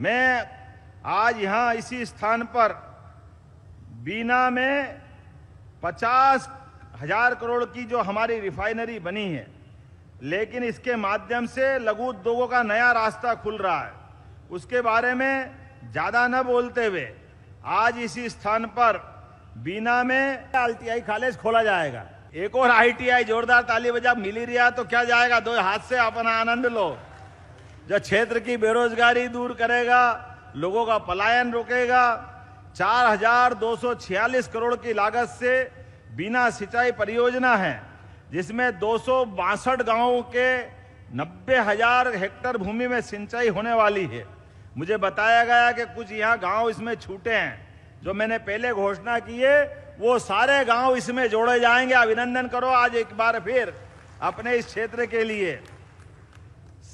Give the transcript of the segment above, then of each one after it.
मैं आज यहाँ इसी स्थान पर बीना में पचास हजार करोड़ की जो हमारी रिफाइनरी बनी है लेकिन इसके माध्यम से लघु उद्योगों का नया रास्ता खुल रहा है उसके बारे में ज़्यादा न बोलते हुए आज इसी स्थान पर बीना में आई कॉलेज खोला जाएगा एक और आईटीआई जोरदार ताली बजा मिली रिया तो क्या जाएगा दो हाथ से अपना आनंद लो जो क्षेत्र की बेरोजगारी दूर करेगा लोगों का पलायन रोकेगा चार हजार दो सौ छियालीस करोड़ की लागत से बिना सिंचाई परियोजना है जिसमें दो सौ बासठ गाँव के नब्बे हजार हेक्टर भूमि में सिंचाई होने वाली है मुझे बताया गया कि कुछ यहाँ गांव इसमें छूटे हैं जो मैंने पहले घोषणा की है वो सारे गांव इसमें जोड़े जाएंगे अभिनंदन करो आज एक बार फिर अपने इस क्षेत्र के लिए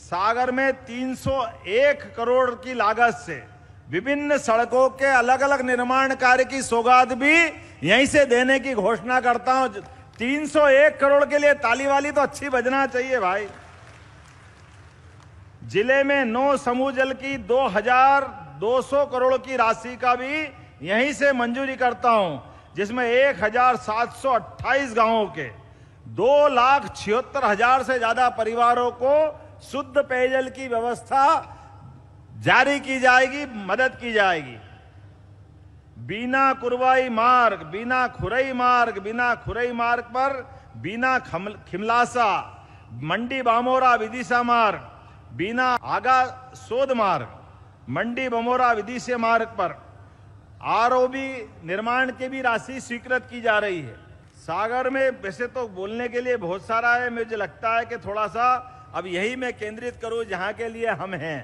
सागर में 301 करोड़ की लागत से विभिन्न सड़कों के अलग अलग निर्माण कार्य की सौगात भी यहीं से देने की घोषणा करता हूं 301 करोड़ के लिए ताली वाली तो अच्छी बजना चाहिए भाई जिले में नौ समूह जल की 2,200 करोड़ की राशि का भी यहीं से मंजूरी करता हूं जिसमें 1,728 गांवों के दो लाख छिहत्तर हजार से ज्यादा परिवारों को शुद्ध पेयजल की व्यवस्था जारी की जाएगी मदद की जाएगी बिना कुरवाई मार्ग बिना खुरई मार्ग बिना खुरई मार्ग पर बिना खिमलासा मंडी बामोरा विदिशा मार्ग बिना आगा सोद मार्ग मंडी बमोरा विदिशा मार्ग पर आरओबी निर्माण के भी राशि स्वीकृत की जा रही है सागर में वैसे तो बोलने के लिए बहुत सारा है मुझे लगता है कि थोड़ा सा अब यही मैं केंद्रित करूं जहां के लिए हम हैं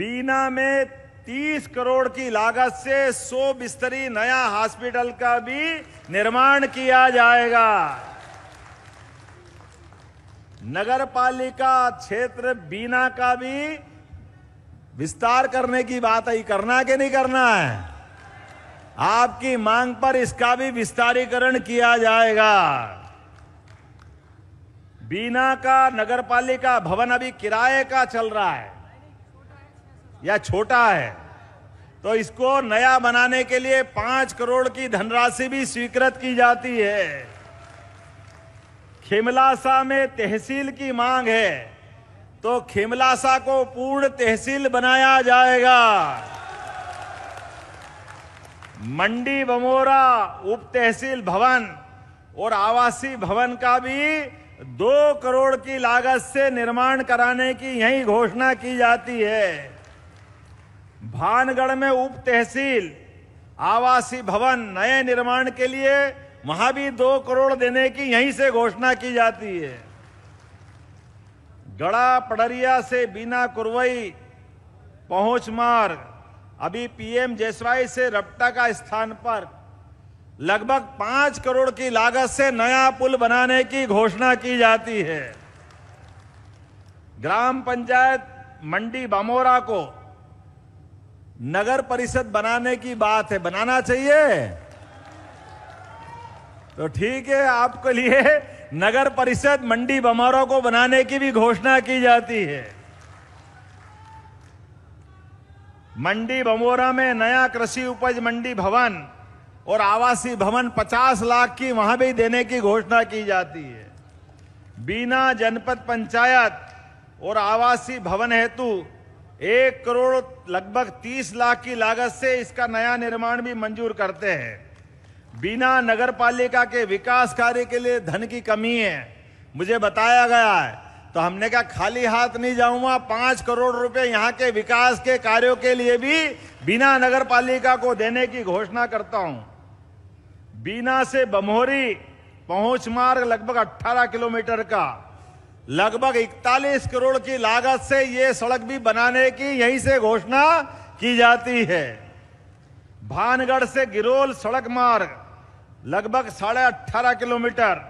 बीना में 30 करोड़ की लागत से 100 बिस्तरी नया हॉस्पिटल का भी निर्माण किया जाएगा नगर पालिका क्षेत्र बीना का भी विस्तार करने की बात आई करना कि नहीं करना है आपकी मांग पर इसका भी विस्तारीकरण किया जाएगा बीना का नगरपालिका भवन अभी किराए का चल रहा है या छोटा है तो इसको नया बनाने के लिए पांच करोड़ की धनराशि भी स्वीकृत की जाती है खिमलासा में तहसील की मांग है तो खिमलासा को पूर्ण तहसील बनाया जाएगा मंडी बमोरा उप तहसील भवन और आवासीय भवन का भी दो करोड़ की लागत से निर्माण कराने की यही घोषणा की जाती है भानगढ़ में उप तहसील आवासीय भवन नए निर्माण के लिए वहां भी दो करोड़ देने की यहीं से घोषणा की जाती है गड़ा पडरिया से बिना कुरवई पहुंच मार्ग अभी पीएम जेसवाई से रपटा का स्थान पर लगभग पांच करोड़ की लागत से नया पुल बनाने की घोषणा की जाती है ग्राम पंचायत मंडी बामोरा को नगर परिषद बनाने की बात है बनाना चाहिए तो ठीक है आपके लिए नगर परिषद मंडी बमोरा को बनाने की भी घोषणा की जाती है मंडी बमोरा में नया कृषि उपज मंडी भवन और आवासीय भवन 50 लाख की वहां भी देने की घोषणा की जाती है बिना जनपद पंचायत और आवासीय भवन हेतु एक करोड़ लगभग 30 लाख की लागत से इसका नया निर्माण भी मंजूर करते हैं बिना नगर पालिका के विकास कार्य के लिए धन की कमी है मुझे बताया गया है तो हमने कहा खाली हाथ नहीं जाऊंगा पांच करोड़ रुपए यहाँ के विकास के कार्यों के लिए भी बिना नगर पालिका को देने की घोषणा करता हूं बीना से बमोरी पहुंच मार्ग लगभग 18 किलोमीटर का लगभग 41 करोड़ की लागत से ये सड़क भी बनाने की यहीं से घोषणा की जाती है भानगढ़ से गिरोल सड़क मार्ग लगभग साढ़े अट्ठारह किलोमीटर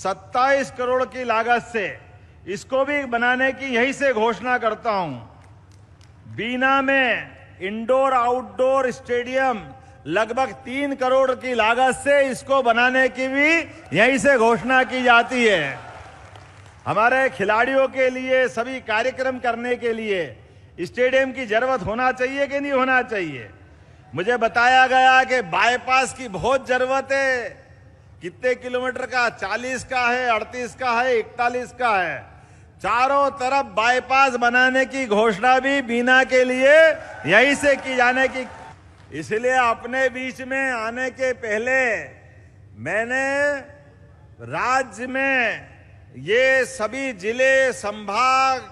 27 करोड़ की लागत से इसको भी बनाने की यहीं से घोषणा करता हूं बीना में इंडोर आउटडोर स्टेडियम लगभग तीन करोड़ की लागत से इसको बनाने की भी यहीं से घोषणा की जाती है हमारे खिलाड़ियों के लिए सभी कार्यक्रम करने के लिए स्टेडियम की जरूरत होना चाहिए कि नहीं होना चाहिए मुझे बताया गया कि बाईपास की बहुत जरूरत है कितने किलोमीटर का 40 का है 38 का है 41 का है चारों तरफ बाईपास बनाने की घोषणा भी बीना के लिए यहीं से की जाने की इसलिए अपने बीच में आने के पहले मैंने राज्य में ये सभी जिले संभाग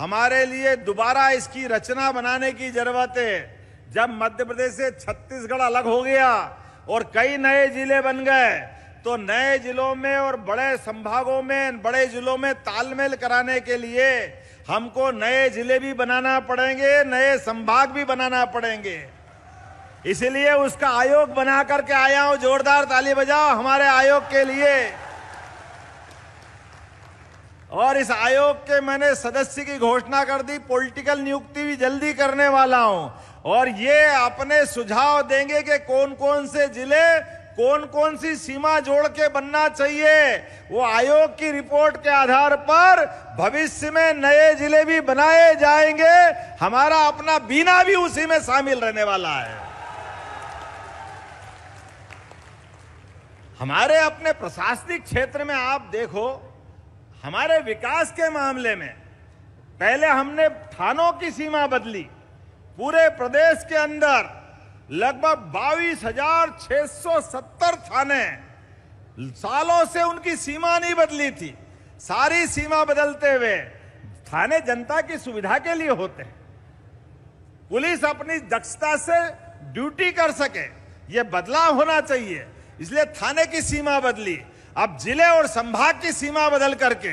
हमारे लिए दोबारा इसकी रचना बनाने की जरूरत है जब मध्य प्रदेश से छत्तीसगढ़ अलग हो गया और कई नए जिले बन गए तो नए जिलों में और बड़े संभागों में बड़े जिलों में तालमेल कराने के लिए हमको नए जिले भी बनाना पड़ेंगे नए संभाग भी बनाना पड़ेंगे इसीलिए उसका आयोग बना करके आया हूं जोरदार ताली बजाओ हमारे आयोग के लिए और इस आयोग के मैंने सदस्य की घोषणा कर दी पॉलिटिकल नियुक्ति भी जल्दी करने वाला हूं और ये अपने सुझाव देंगे कि कौन कौन से जिले कौन कौन सी सीमा जोड़ के बनना चाहिए वो आयोग की रिपोर्ट के आधार पर भविष्य में नए जिले भी बनाए जाएंगे हमारा अपना बीना भी उसी में शामिल रहने वाला है हमारे अपने प्रशासनिक क्षेत्र में आप देखो हमारे विकास के मामले में पहले हमने थानों की सीमा बदली पूरे प्रदेश के अंदर लगभग बाईस हजार छह सौ सत्तर थाने सालों से उनकी सीमा नहीं बदली थी सारी सीमा बदलते हुए थाने जनता की सुविधा के लिए होते हैं पुलिस अपनी दक्षता से ड्यूटी कर सके ये बदलाव होना चाहिए इसलिए थाने की सीमा बदली अब जिले और संभाग की सीमा बदल करके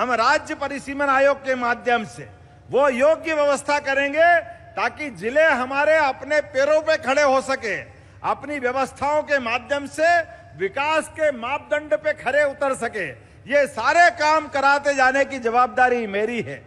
हम राज्य परिसीमन आयोग के माध्यम से वो योग्य व्यवस्था करेंगे ताकि जिले हमारे अपने पैरों पे खड़े हो सके अपनी व्यवस्थाओं के माध्यम से विकास के मापदंड पे खड़े उतर सके ये सारे काम कराते जाने की जवाबदारी मेरी है